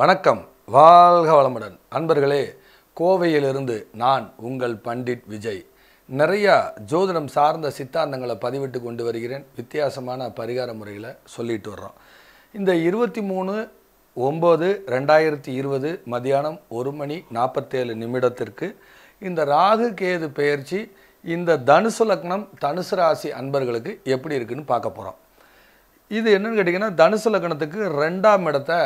வணக்கம் வாழ்க வளமுடன் அன்பர்களே கோவையிலிருந்து நான் உங்கள் பண்டிட் விஜய் நிறையா ஜோதிடம் சார்ந்த சித்தாந்தங்களை பதிவிட்டு கொண்டு வருகிறேன் வித்தியாசமான பரிகார முறையில் சொல்லிட்டு வர்றோம் இந்த இருபத்தி மூணு ஒம்பது ரெண்டாயிரத்தி இருபது மதியானம் ஒரு மணி நாற்பத்தேழு நிமிடத்திற்கு இந்த ராகு கேது பெயர்ச்சி இந்த தனுசு லக்னம் தனுசு ராசி அன்பர்களுக்கு எப்படி இருக்குன்னு பார்க்க போகிறோம் இது என்னன்னு கேட்டிங்கன்னா தனுசு லக்கணத்துக்கு ரெண்டாம் இடத்தை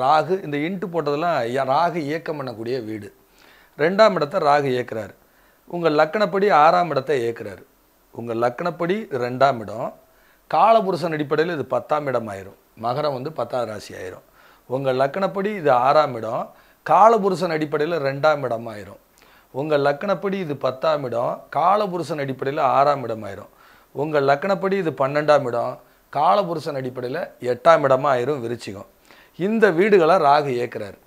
ராகு இந்த இன்ட்டு போட்டதெல்லாம் ராகு இயக்கம் பண்ணக்கூடிய வீடு ரெண்டாம் இடத்தை ராகு இயக்கிறார் உங்கள் லக்கணப்படி ஆறாம் இடத்தை இயக்கிறார் உங்கள் லக்கணப்படி ரெண்டாம் இடம் காலபுருஷன் அடிப்படையில் இது பத்தாம் இடம் ஆயிரும் மகரம் வந்து பத்தாவது ராசி ஆயிரும் உங்கள் லக்கணப்படி இது ஆறாம் இடம் காலபுருஷன் அடிப்படையில் ரெண்டாம் இடம் ஆயிரும் உங்கள் லக்கணப்படி இது பத்தாம் இடம் காலபுருஷன் அடிப்படையில் ஆறாம் இடம் ஆயிரும் உங்கள் லக்கணப்படி இது பன்னெண்டாம் இடம் காலபுருஷன் அடிப்படையில் எட்டாம் இடமாக ஆயிரும் விருச்சிகம் இந்த வீடுகளை ராகு ஏற்கிறார்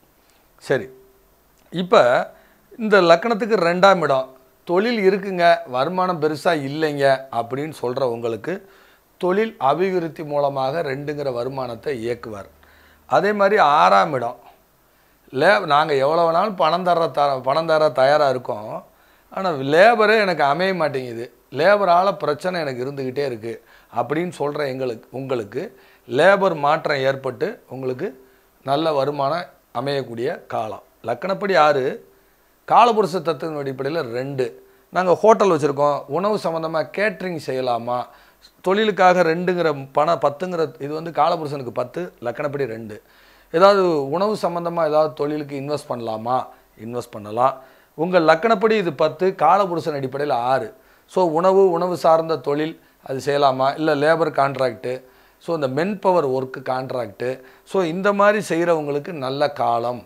சரி இப்போ இந்த லக்கணத்துக்கு ரெண்டாம் இடம் தொழில் இருக்குங்க வருமானம் பெருசாக இல்லைங்க அப்படின்னு சொல்கிற உங்களுக்கு தொழில் அபிவிருத்தி மூலமாக ரெண்டுங்கிற வருமானத்தை இயக்குவார் அதே மாதிரி ஆறாம் இடம் லே நாங்கள் எவ்வளோ வேணாலும் பணம் தர பணம் தர தயாராக இருக்கோம் ஆனால் லேபரே எனக்கு அமைய மாட்டேங்குது லேபரால் பிரச்சனை எனக்கு இருந்துக்கிட்டே இருக்குது அப்படின்னு சொல்கிற எங்களுக்கு உங்களுக்கு லேபர் மாற்றம் ஏற்பட்டு உங்களுக்கு நல்ல வருமானம் அமையக்கூடிய காலம் லக்கணப்படி ஆறு காலபுருஷ தத்துவத்தின் அடிப்படையில் ரெண்டு நாங்கள் ஹோட்டல் வச்சுருக்கோம் உணவு சம்மந்தமாக கேட்ரிங் செய்யலாமா தொழிலுக்காக ரெண்டுங்கிற பணம் பத்துங்கிற இது வந்து காலபுருஷனுக்கு பத்து லக்கணப்படி ரெண்டு ஏதாவது உணவு சம்மந்தமாக ஏதாவது தொழிலுக்கு இன்வெஸ்ட் பண்ணலாமா இன்வெஸ்ட் பண்ணலாம் உங்கள் லக்கணப்படி இது பத்து காலபுருஷன் அடிப்படையில் ஆறு ஸோ உணவு உணவு சார்ந்த தொழில் அது செய்யலாமா இல்லை லேபர் கான்ட்ராக்டு ஸோ இந்த manpower work contract so இந்த மாதிரி செய்கிறவங்களுக்கு நல்ல காலம்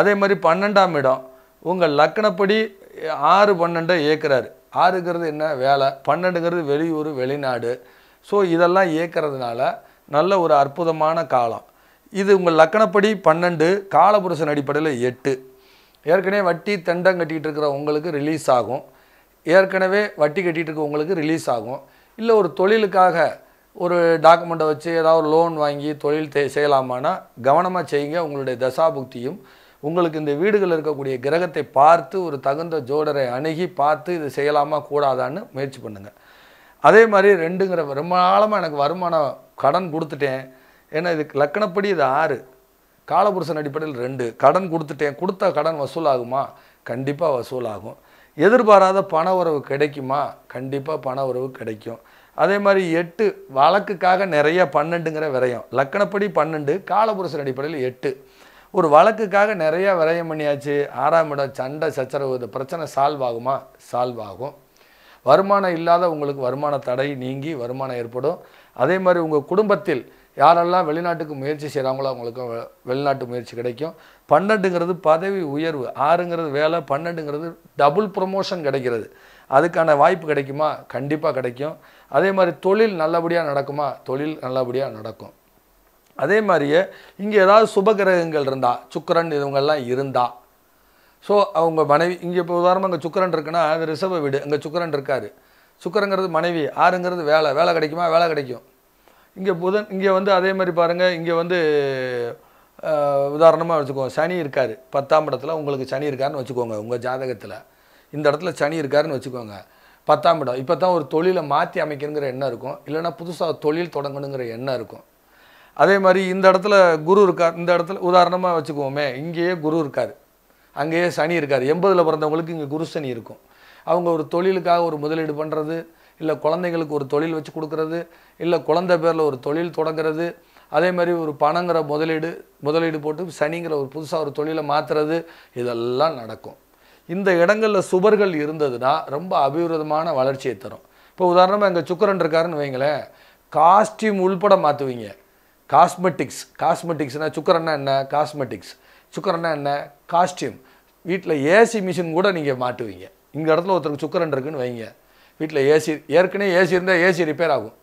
அதே மாதிரி பன்னெண்டாம் இடம் உங்கள் லக்கணப்படி ஆறு பன்னெண்டை ஏற்கிறாரு ஆறுங்கிறது என்ன வேலை பன்னெண்டுங்கிறது வெளியூர் வெளிநாடு ஸோ இதெல்லாம் ஏற்கிறதுனால நல்ல ஒரு அற்புதமான காலம் இது உங்கள் லக்கணப்படி பன்னெண்டு காலபுருஷன் அடிப்படையில் எட்டு ஏற்கனவே வட்டி தண்டம் கட்டிகிட்டு இருக்கிற உங்களுக்கு ரிலீஸ் ஆகும் ஏற்கனவே வட்டி கட்டிகிட்டு இருக்க உங்களுக்கு ரிலீஸ் ஆகும் இல்லை ஒரு தொழிலுக்காக ஒரு டாக்குமெண்ட்டை வச்சு ஏதாவது லோன் வாங்கி தொழில் தே செய்யலாமான்னா கவனமாக செய்யுங்க உங்களுடைய தசாபுக்தியும் உங்களுக்கு இந்த வீடுகளில் இருக்கக்கூடிய கிரகத்தை பார்த்து ஒரு தகுந்த ஜோடரை அணுகி பார்த்து இது செய்யலாமா கூடாதான்னு முயற்சி பண்ணுங்கள் அதே மாதிரி ரெண்டுங்கிற ரொம்ப நாளமாக எனக்கு வருமானம் கடன் கொடுத்துட்டேன் ஏன்னா இதுக்கு லக்கணப்படி இது ஆறு காலபுருஷன் அடிப்படையில் ரெண்டு கடன் கொடுத்துட்டேன் கொடுத்த கடன் வசூல் ஆகுமா கண்டிப்பாக வசூல் ஆகும் எதிர்பாராத பண உறவு கிடைக்குமா கண்டிப்பாக பண உறவு கிடைக்கும் அதே மாதிரி எட்டு வழக்குக்காக நிறைய பன்னெண்டுங்கிற விரயம் லக்கணப்படி பன்னெண்டு காலபுருஷன் அடிப்படையில் எட்டு ஒரு வழக்குக்காக நிறையா விரயம் பண்ணியாச்சு ஆறாம் இடம் சண்டை சச்சரவு இது பிரச்சனை சால்வ் ஆகுமா சால்வ் ஆகும் வருமானம் இல்லாத உங்களுக்கு வருமான தடை நீங்கி வருமானம் ஏற்படும் அதே மாதிரி உங்கள் குடும்பத்தில் யாரெல்லாம் வெளிநாட்டுக்கு முயற்சி செய்கிறாங்களோ அவங்களுக்கும் வெளிநாட்டு முயற்சி கிடைக்கும் பன்னெண்டுங்கிறது பதவி உயர்வு ஆறுங்கிறது வேலை பன்னெண்டுங்கிறது டபுள் ப்ரொமோஷன் கிடைக்கிறது அதுக்கான வாய்ப்பு கிடைக்குமா கண்டிப்பாக கிடைக்கும் அதே மாதிரி தொழில் நல்லபடியாக நடக்குமா தொழில் நல்லபடியாக நடக்கும் அதே மாதிரியே இங்கே ஏதாவது சுபகிரகங்கள் இருந்தால் சுக்கரன் இவங்கெல்லாம் இருந்தால் ஸோ அவங்க மனைவி இங்கே இப்போ உதாரணமாக இங்கே சுக்கரன் இருக்குன்னா அது ரிசர்வ் வீடு அங்கே சுக்கரன் இருக்கார் சுக்கரங்கிறது மனைவி ஆறுங்கிறது வேலை வேலை கிடைக்குமா வேலை கிடைக்கும் இங்கே புதன் இங்கே வந்து அதே மாதிரி பாருங்கள் இங்கே வந்து உதாரணமாக வச்சுக்கோங்க சனி இருக்கார் பத்தாம் இடத்துல உங்களுக்கு சனி இருக்காருன்னு வச்சுக்கோங்க உங்கள் ஜாதகத்தில் இந்த இடத்துல சனி இருக்காருன்னு வச்சுக்கோங்க பத்தாம் இடம் இப்போ தான் ஒரு தொழிலை மாற்றி அமைக்கணுங்கிற எண்ணம் இருக்கும் இல்லைனா புதுசாக தொழில் தொடங்கணுங்கிற எண்ணம் இருக்கும் அதே மாதிரி இந்த இடத்துல குரு இருக்கார் இந்த இடத்துல உதாரணமாக வச்சுக்குவோமே இங்கேயே குரு இருக்கார் அங்கேயே சனி இருக்கார் எண்பதில் பிறந்தவங்களுக்கு இங்கே குரு சனி இருக்கும் அவங்க ஒரு தொழிலுக்காக ஒரு முதலீடு பண்ணுறது இல்லை குழந்தைங்களுக்கு ஒரு தொழில் வச்சு கொடுக்கறது இல்லை குழந்தை பேரில் ஒரு தொழில் தொடங்கிறது அதே மாதிரி ஒரு பணங்கிற முதலீடு முதலீடு போட்டு சனிங்கிற ஒரு புதுசாக ஒரு தொழிலை மாற்றுறது இதெல்லாம் நடக்கும் இந்த இடங்களில் சுபர்கள் இருந்ததுன்னா ரொம்ப அபிவிருதமான வளர்ச்சியை தரும் இப்போ உதாரணமாக எங்கள் சுக்கரன் இருக்காருன்னு வைங்களேன் காஸ்டியூம் உள்பட மாற்றுவீங்க காஸ்மெட்டிக்ஸ் காஸ்மெட்டிக்ஸ்னால் சுக்கரன்னா என்ன காஸ்மெட்டிக்ஸ் சுக்கரன்னா என்ன காஸ்டியூம் வீட்டில் ஏசி மிஷின் கூட நீங்கள் மாட்டுவீங்க இங்கே இடத்துல ஒருத்தருக்கு சுக்கரன் இருக்குன்னு வைங்க வீட்டில் ஏசி ஏற்கனவே ஏசி இருந்தால் ஏசி ரிப்பேர் ஆகும்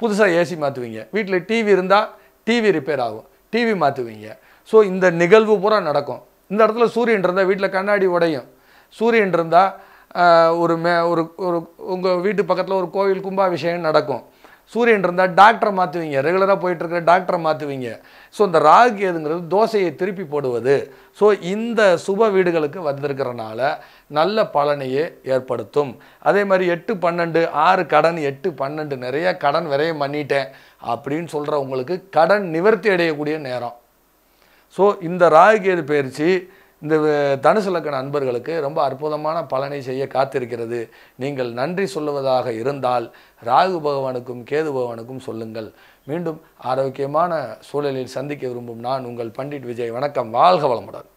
புதுசாக ஏசி மாற்றுவீங்க வீட்டில் டிவி இருந்தால் டிவி ரிப்பேர் ஆகும் டிவி மாற்றுவீங்க ஸோ இந்த நிகழ்வு பூரா நடக்கும் இந்த இடத்துல சூரியன் இருந்தால் வீட்டில் கண்ணாடி உடையும் சூரியன் இருந்தால் ஒரு மே ஒரு ஒரு உங்கள் வீட்டு பக்கத்தில் ஒரு கோவில் கும்பாபிஷேகம் நடக்கும் சூரியன் இருந்தால் டாக்டரை மாற்றுவீங்க ரெகுலராக போயிட்டுருக்க டாக்டரை மாற்றுவீங்க ஸோ இந்த ராகு கேதுங்கிறது தோசையை திருப்பி போடுவது ஸோ இந்த சுப வீடுகளுக்கு வந்திருக்கிறனால நல்ல பலனையே ஏற்படுத்தும் அதே மாதிரி எட்டு பன்னெண்டு ஆறு கடன் எட்டு பன்னெண்டு நிறைய கடன் விரைய பண்ணிட்டேன் அப்படின்னு சொல்கிறவங்களுக்கு கடன் நிவர்த்தி அடையக்கூடிய நேரம் ஸோ இந்த ராகு கேது பயிற்சி இந்த தனுசு லக்கண அன்பர்களுக்கு ரொம்ப அற்புதமான பலனை செய்ய காத்திருக்கிறது நீங்கள் நன்றி சொல்லுவதாக இருந்தால் ராகு பகவானுக்கும் கேது பகவானுக்கும் சொல்லுங்கள் மீண்டும் ஆரோக்கியமான சூழலில் சந்திக்க விரும்பும் நான் உங்கள் பண்டிட் விஜய் வணக்கம் வாழ்க வளமுடன்